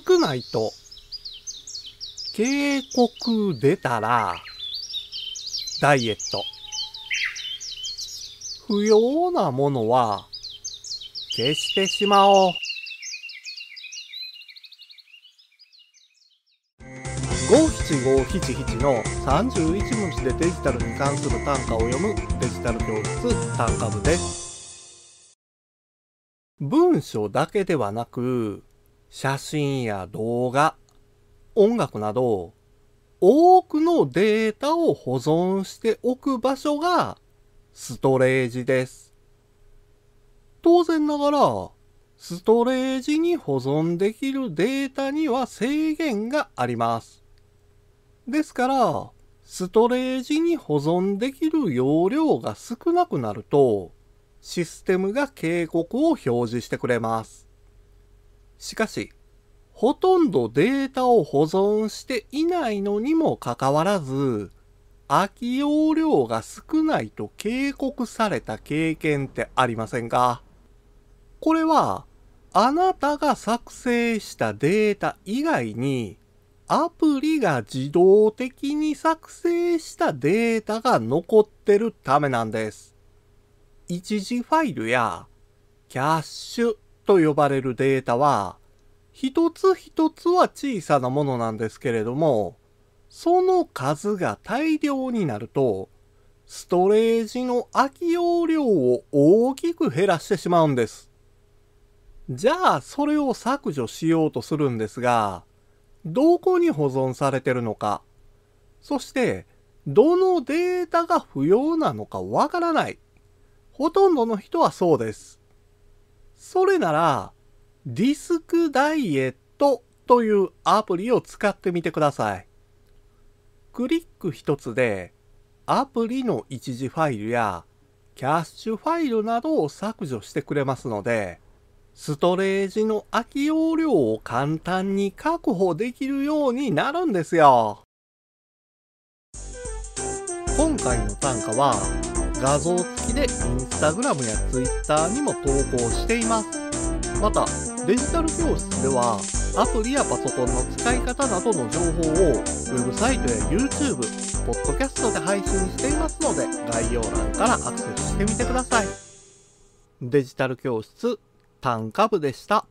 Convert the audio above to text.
少ないと、警告出たら、ダイエット。不要なものは、消してしまおう。五七五七七の三十一文字でデジタルに関する単価を読むデジタル教室単価部です。文章だけではなく、写真や動画、音楽など、多くのデータを保存しておく場所がストレージです。当然ながら、ストレージに保存できるデータには制限があります。ですから、ストレージに保存できる容量が少なくなると、システムが警告を表示してくれます。しかし、ほとんどデータを保存していないのにもかかわらず、空き容量が少ないと警告された経験ってありませんかこれは、あなたが作成したデータ以外に、アプリが自動的に作成したデータが残ってるためなんです。一時ファイルやキャッシュと呼ばれるデータは、一つ一つは小さなものなんですけれども、その数が大量になると、ストレージの空き容量を大きく減らしてしまうんです。じゃあ、それを削除しようとするんですが、どこに保存されてるのか、そして、どのデータが不要なのかわからない。ほとんどの人はそうです。それなら、ディスクダイエットというアプリを使ってみてください。クリック一つで、アプリの一時ファイルやキャッシュファイルなどを削除してくれますので、ストレージの空き容量を簡単に確保できるようになるんですよ。今回の単価は画像付きで Instagram や Twitter にも投稿しています。また、デジタル教室では、アプリやパソコンの使い方などの情報をウェブサイトや YouTube、ポッドキャストで配信していますので、概要欄からアクセスしてみてください。デジタル教室、単価部でした。